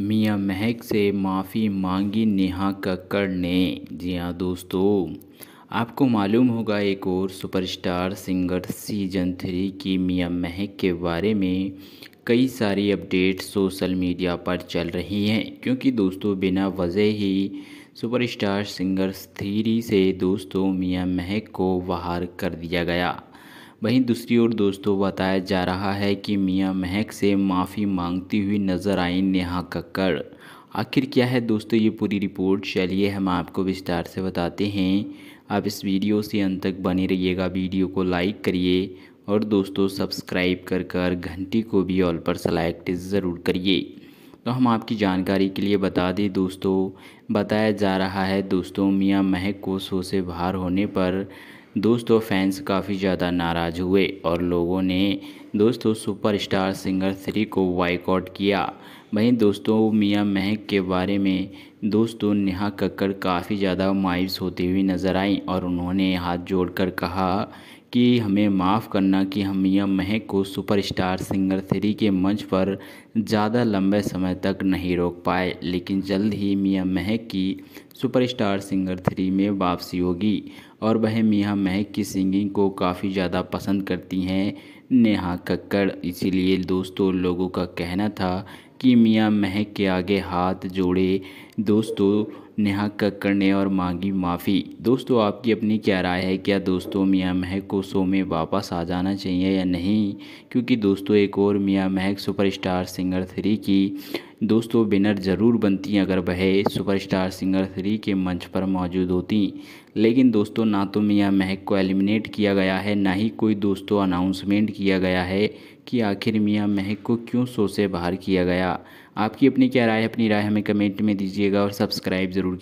मियां महक से माफ़ी मांगी नेहा कक्कड़ ने जी हाँ दोस्तों आपको मालूम होगा एक और सुपरस्टार सिंगर सीजन थ्री की मियां महक के बारे में कई सारी अपडेट सोशल मीडिया पर चल रही हैं क्योंकि दोस्तों बिना वजह ही सुपरस्टार सिंगर थ्री से दोस्तों मियां महक को बाहर कर दिया गया वहीं दूसरी ओर दोस्तों बताया जा रहा है कि मियां महक से माफ़ी मांगती हुई नज़र आई नेहा कक्कड़ आखिर क्या है दोस्तों ये पूरी रिपोर्ट चलिए हम आपको विस्तार से बताते हैं आप इस वीडियो से अंत तक बने रहिएगा वीडियो को लाइक करिए और दोस्तों सब्सक्राइब कर कर घंटी को भी ऑल पर सेलेक्ट ज़रूर करिए तो हम आपकी जानकारी के लिए बता दें दोस्तों बताया जा रहा है दोस्तों मियां महक को सो से बाहर होने पर दोस्तों फैंस काफ़ी ज़्यादा नाराज़ हुए और लोगों ने दोस्तों सुपरस्टार सिंगर थ्री को वाइकआउट किया वहीं दोस्तों मियां महक के बारे में दोस्तों नेहा कक्कर काफ़ी ज़्यादा मायूस होती हुई नज़र आई और उन्होंने हाथ जोड़कर कहा कि हमें माफ़ करना कि हम मियाँ महक को सुपरस्टार सिंगर थ्री के मंच पर ज़्यादा लंबे समय तक नहीं रोक पाए लेकिन जल्द ही मियाँ महक की सुपरस्टार सिंगर थ्री में वापसी होगी और वह मियाँ महक की सिंगिंग को काफ़ी ज़्यादा पसंद करती हैं नेहा कक्कड़ इसीलिए दोस्तों लोगों का कहना था कि मियां महक के आगे हाथ जोड़े दोस्तों नेहा कक्कड़ ने और मांगी माफ़ी दोस्तों आपकी अपनी क्या राय है क्या दोस्तों मियां महक को शो में वापस आ जाना चाहिए या नहीं क्योंकि दोस्तों एक और मियां महक सुपरस्टार सिंगर थ्री की दोस्तों बिनर ज़रूर बनती अगर वह सुपरस्टार सिंगर थ्री के मंच पर मौजूद होती लेकिन दोस्तों ना तो मियाँ महक को एलिमिनेट किया गया है ना ही कोई दोस्तों अनाउंसमेंट किया गया है कि आखिर मियाँ महक को क्यों शो से बाहर किया गया आपकी अपनी क्या राय अपनी राय हमें कमेंट में दीजिएगा और सब्सक्राइब ज़रूर